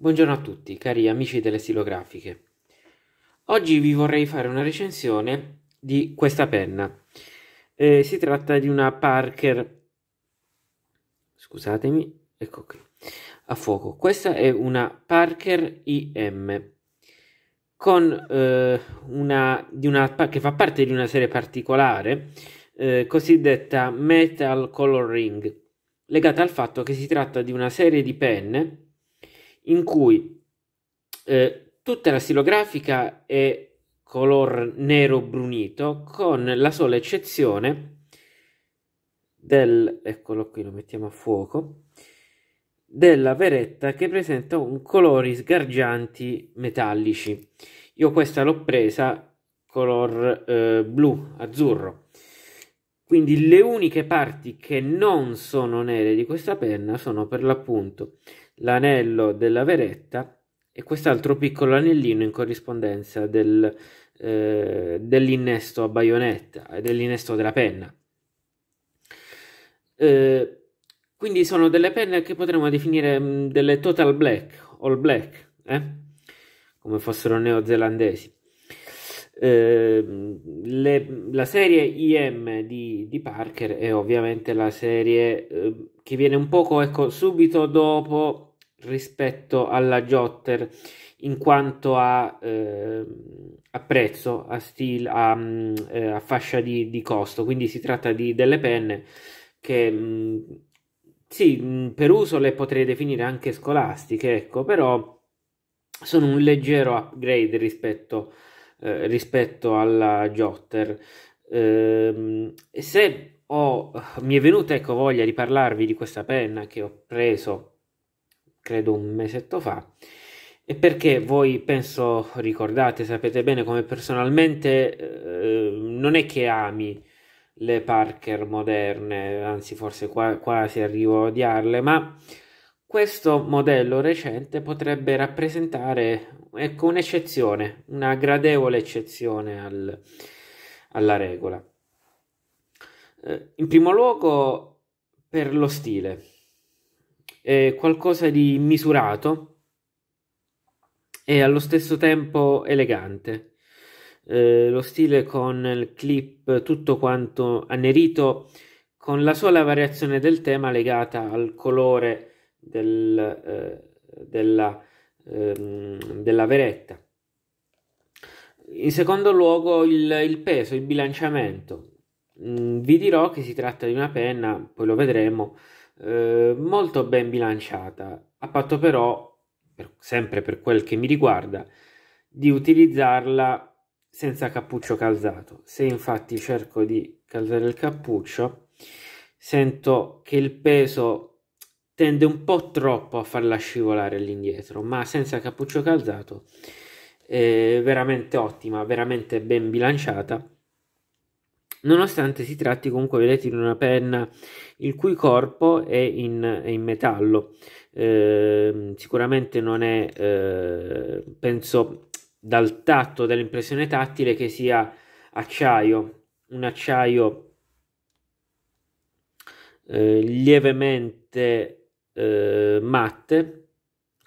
Buongiorno a tutti, cari amici delle stilografiche. Oggi vi vorrei fare una recensione di questa penna. Eh, si tratta di una Parker. Scusatemi, ecco qui. A fuoco. Questa è una Parker IM con eh, una, una, che fa parte di una serie particolare eh, cosiddetta Metal Coloring, legata al fatto che si tratta di una serie di penne in cui eh, tutta la stilografica è color nero brunito con la sola eccezione del eccolo qui lo mettiamo a fuoco della veretta che presenta un colori sgargianti metallici io questa l'ho presa color eh, blu azzurro quindi le uniche parti che non sono nere di questa penna sono per l'appunto l'anello della veretta e quest'altro piccolo anellino in corrispondenza del, eh, dell'innesto a baionetta e eh, dell'innesto della penna. Eh, quindi sono delle penne che potremmo definire mh, mm, delle total black, all black, eh? come fossero neozelandesi. Eh, le, la serie IM di, di, Parker è ovviamente la serie eh, che viene un poco ecco, subito dopo rispetto alla Jotter in quanto a, eh, a prezzo, a, stile, a, mm, eh, a fascia di, di, costo, quindi si tratta di delle penne che mh, mm, sì, mm, per uso le potrei definire anche scolastiche, ecco, però sono un leggero upgrade rispetto, eh, rispetto alla Jotter. Ehm, e se ho, mi è venuta ecco, voglia di parlarvi di questa penna che ho preso credo un mesetto fa e perché voi penso ricordate, sapete bene come personalmente eh, non è che ami le Parker moderne, anzi forse qua, quasi arrivo a odiarle, ma questo modello recente potrebbe rappresentare ecco, un'eccezione, una gradevole eccezione al, alla regola. Eh, in primo luogo per lo stile eh, qualcosa di misurato e allo stesso tempo elegante. Eh, lo stile con il clip tutto quanto annerito, con la sola variazione del tema legata al colore del, eh, della, ehm, della veretta. In secondo luogo il, il peso, il bilanciamento. Mm, vi dirò che si tratta di una penna, poi lo vedremo, eh, molto ben bilanciata, a patto però, per, sempre per quel che mi riguarda, di utilizzarla senza cappuccio calzato. Se infatti cerco di calzare il cappuccio, sento che il peso tende un po' troppo a farla scivolare all'indietro, ma senza cappuccio calzato è veramente ottima, veramente ben bilanciata nonostante si tratti comunque, vedete, di una penna il cui corpo è in, è in metallo. Eh, sicuramente non è, eh, penso, dal tatto, dell'impressione tattile che sia acciaio, un acciaio eh, lievemente eh, matte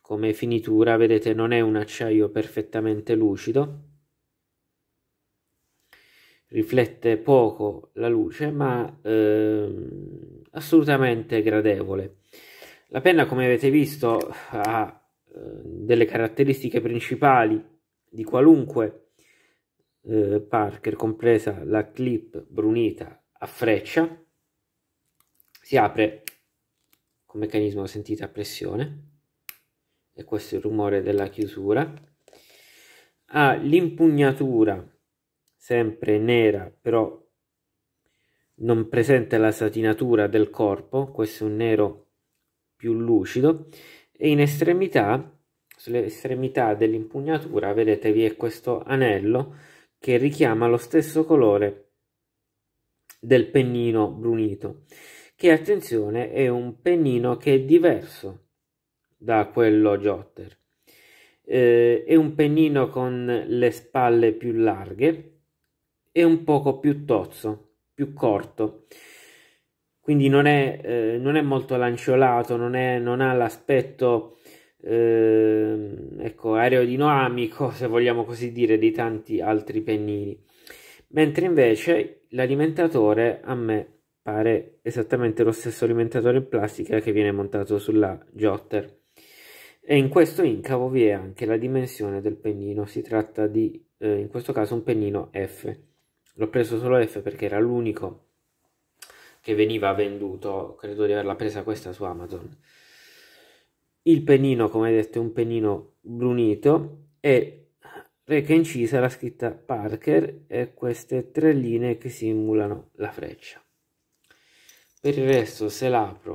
come finitura, vedete non è un acciaio perfettamente lucido riflette poco la luce ma ehm, assolutamente gradevole. La penna come avete visto ha eh, delle caratteristiche principali di qualunque eh, Parker compresa la clip brunita a freccia si apre con meccanismo sentita a pressione e questo è il rumore della chiusura ha l'impugnatura sempre nera, però non presente la satinatura del corpo, questo è un nero più lucido, e in estremità, sulle estremità dell'impugnatura, vedete vi è questo anello che richiama lo stesso colore del pennino brunito, che attenzione è un pennino che è diverso da quello Jotter. Eh, è un pennino con le spalle più larghe, è un poco più tozzo, più corto. Quindi non è, eh, non è molto lanciolato, non, è, non ha l'aspetto eh, ecco, aerodinamico, se vogliamo così dire, di tanti altri pennini. Mentre invece l'alimentatore a me pare esattamente lo stesso alimentatore in plastica che viene montato sulla Jotter. E in questo incavo vi è anche la dimensione del pennino, si tratta di eh, in questo caso un pennino F. L'ho preso solo F perché era l'unico che veniva venduto, credo di averla presa questa su Amazon. Il penino, come detto, è un penino brunito e reca incisa la scritta Parker e queste tre linee che simulano la freccia. Per il resto, se l'apro,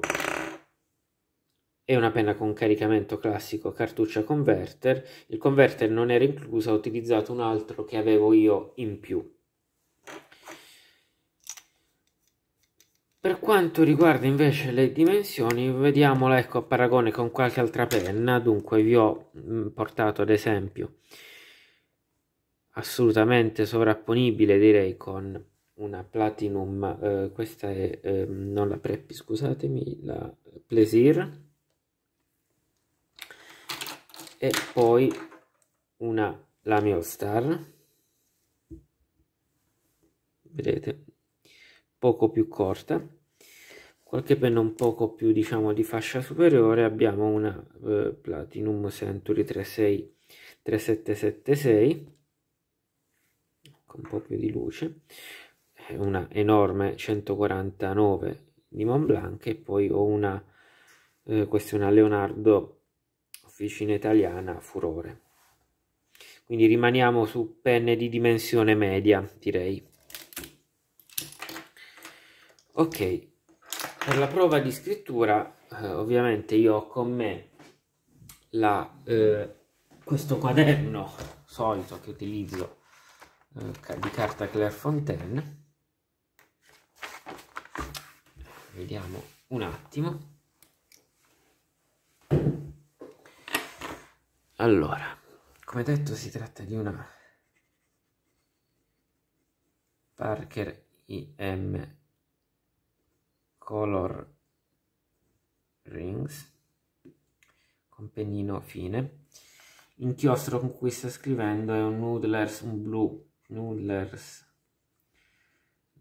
è una penna con caricamento classico cartuccia converter. Il converter non era incluso, ho utilizzato un altro che avevo io in più. Per quanto riguarda invece le dimensioni, vediamola ecco a paragone con qualche altra penna, dunque vi ho mm, portato ad esempio assolutamente sovrapponibile direi con una Platinum, eh, questa è eh, non la Preppy, scusatemi, la Plaisir e poi una Lamy All Star vedete poco più corta qualche penna un poco più diciamo di fascia superiore abbiamo una eh, Platinum Century 36 3776 con un po' più di luce una enorme 149 di Montblanc e poi ho una eh, questa è una Leonardo officina italiana furore quindi rimaniamo su penne di dimensione media direi ok per la prova di scrittura, eh, ovviamente, io ho con me la, eh, questo quaderno solito che utilizzo eh, di carta Clairefontaine. Vediamo un attimo. Allora, come detto, si tratta di una Parker IM color rings con pennino fine l'inchiostro con cui sta scrivendo è un noodlers un blu noodlers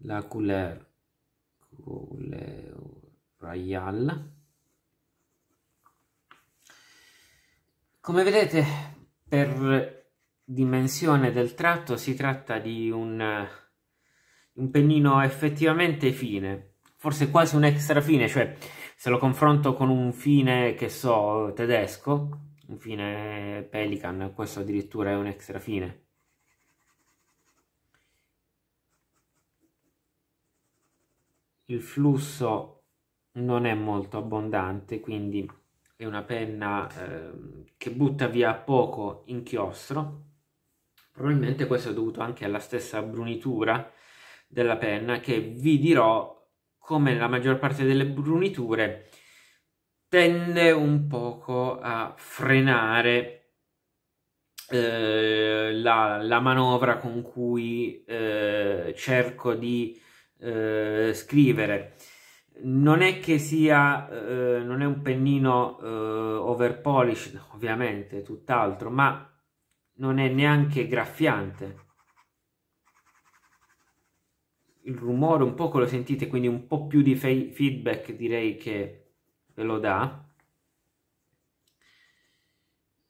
la couleur couleur royal come vedete per dimensione del tratto si tratta di un, un pennino effettivamente fine forse quasi un extra fine, cioè se lo confronto con un fine, che so, tedesco, un fine Pelican, questo addirittura è un extra fine. Il flusso non è molto abbondante, quindi è una penna eh, che butta via poco inchiostro. Probabilmente questo è dovuto anche alla stessa brunitura della penna che vi dirò come la maggior parte delle bruniture, tende un poco a frenare eh, la, la, manovra con cui eh, cerco di eh, scrivere. Non è che sia, eh, non è un pennino eh, over polished, ovviamente, tutt'altro, ma non è neanche graffiante il rumore un po' lo sentite, quindi un po' più di feedback direi che ve lo dà.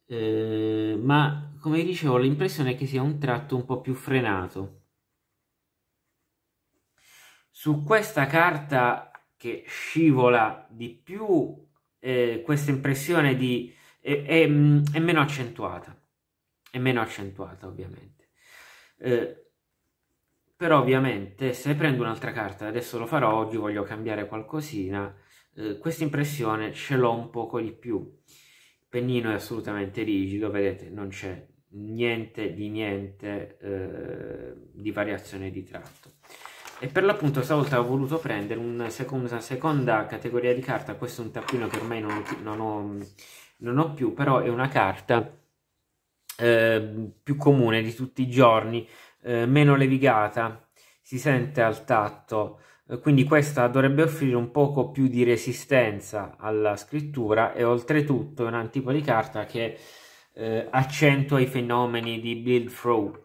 Eh, ma come dicevo l'impressione è che sia un tratto un po' più frenato. Su questa carta che scivola di più eh, questa impressione di, è, è, mm, è, meno accentuata, è meno accentuata ovviamente. Eh, però ovviamente se prendo un'altra carta, adesso lo farò oggi, voglio cambiare qualcosina, eh, questa impressione ce l'ho un poco di più. Il pennino è assolutamente rigido, vedete, non c'è niente di niente eh, di variazione di tratto. E per l'appunto stavolta ho voluto prendere una seconda, una seconda categoria di carta, questo è un tappino che ormai non, non, ho, non ho più, però è una carta Ehm, più comune di tutti i giorni, eh, meno levigata, si sente al tatto, eh, quindi questa dovrebbe offrire un poco più di resistenza alla scrittura e oltretutto è un tipo di carta che eh, accentua i fenomeni di build through,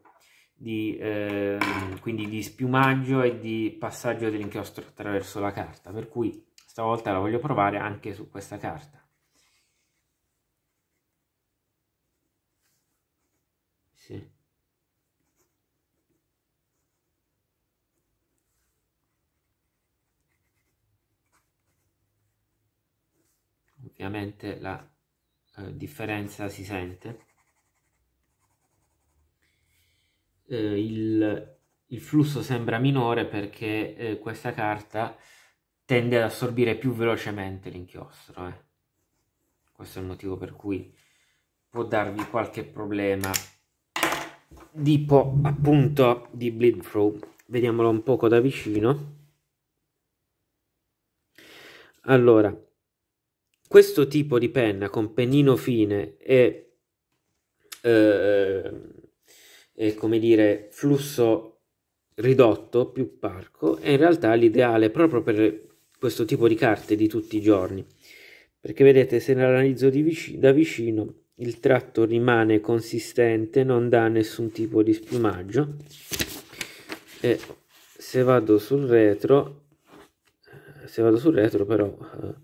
di, eh, quindi di spiumaggio e di passaggio dell'inchiostro attraverso la carta, per cui stavolta la voglio provare anche su questa carta. Sì. Ovviamente la eh, differenza si sente. Eh, il, il, flusso sembra minore perché eh, questa carta tende ad assorbire più velocemente l'inchiostro. Eh. Questo è il motivo per cui può darvi qualche problema tipo appunto di bleed through. Vediamolo un poco da vicino. Allora, questo tipo di penna con pennino fine e, eh, come dire flusso ridotto più parco è in realtà l'ideale proprio per questo tipo di carte di tutti i giorni perché vedete se ne analizzo vic da vicino il tratto rimane consistente non dà nessun tipo di spumaggio. e se vado sul retro se vado sul retro però eh,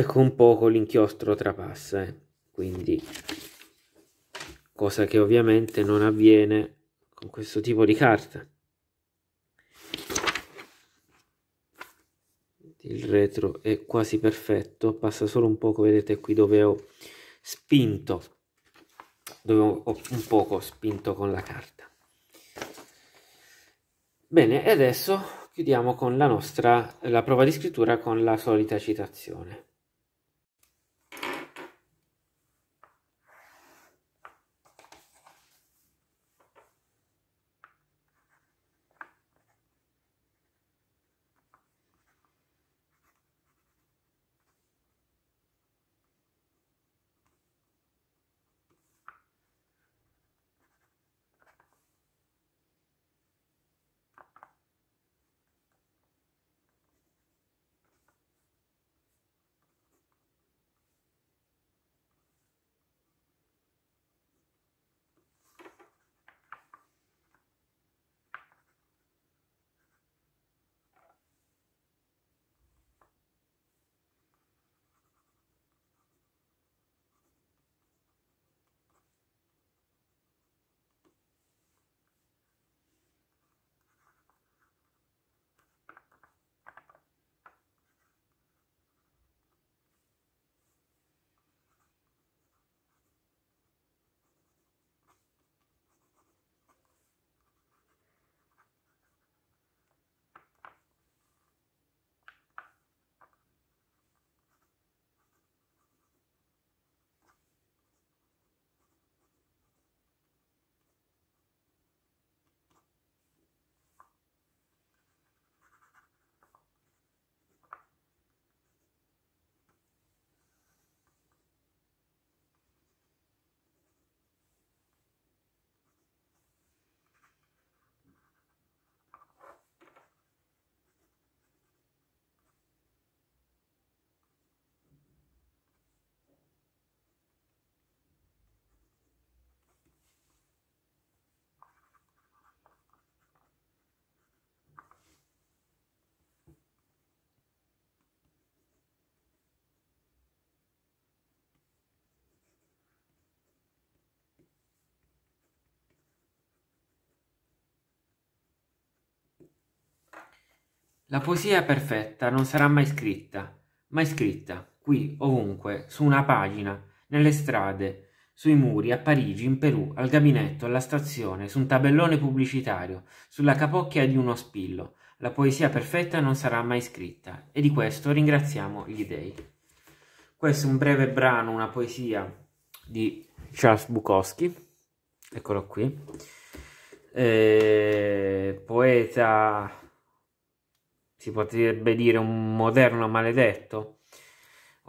ecco un poco l'inchiostro trapassa eh. quindi cosa che ovviamente non avviene con questo tipo di carta il retro è quasi perfetto passa solo un poco vedete qui dove ho spinto dove ho un poco spinto con la carta bene e adesso chiudiamo con la nostra la prova di scrittura con la solita citazione La poesia perfetta non sarà mai scritta, mai scritta, qui, ovunque, su una pagina, nelle strade, sui muri, a Parigi, in Perù, al gabinetto, alla stazione, su un tabellone pubblicitario, sulla capocchia di uno spillo. La poesia perfetta non sarà mai scritta, e di questo ringraziamo gli dei. Questo è un breve brano, una poesia di Charles Bukowski, eccolo qui, eh, poeta si potrebbe dire un moderno maledetto.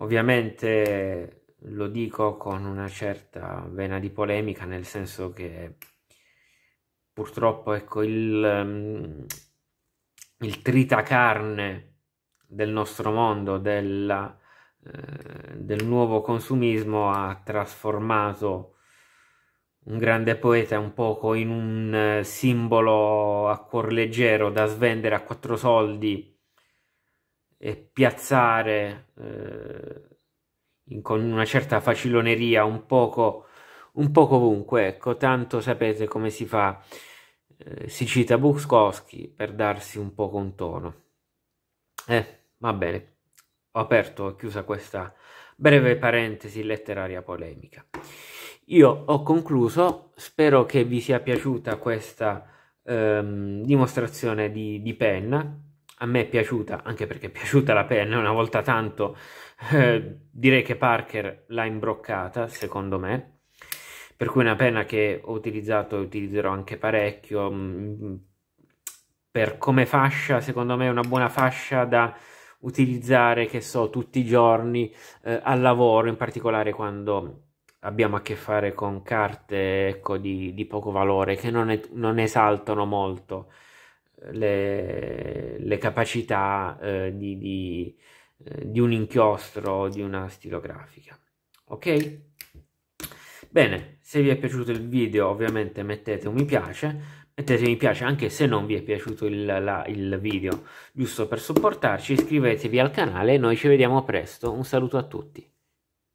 Ovviamente lo dico con una certa vena di polemica, nel senso che purtroppo ecco, il, ehm, il tritacarne del nostro mondo, della, eh, del nuovo consumismo ha trasformato un grande poeta un poco in un eh, simbolo a cuor leggero da svendere a quattro soldi e piazzare eh, in, con una certa faciloneria un poco, un poco ovunque, ecco, tanto sapete come si fa, eh, si cita Bukowski per darsi un poco un tono. Eh, va bene, ho aperto e chiusa questa breve parentesi letteraria polemica. Io ho concluso, spero che vi sia piaciuta questa ehm, dimostrazione di, di, penna. A me è piaciuta, anche perché è piaciuta la penna, una volta tanto eh, direi che Parker l'ha imbroccata, secondo me. Per cui è una penna che ho utilizzato e utilizzerò anche parecchio. Mm, mm, per come fascia, secondo me è una buona fascia da utilizzare, che so, tutti i giorni eh, al lavoro, in particolare quando abbiamo a che fare con carte ecco, di, di, poco valore che non, è, non esaltano molto eh, le, le capacità eh, di, di, eh, di, un inchiostro o di una stilografica. Ok? Bene, se vi è piaciuto il video ovviamente mettete un mi piace, mettete mi piace anche se non vi è piaciuto il, la, il video, giusto per supportarci, iscrivetevi al canale e noi ci vediamo presto, un saluto a tutti.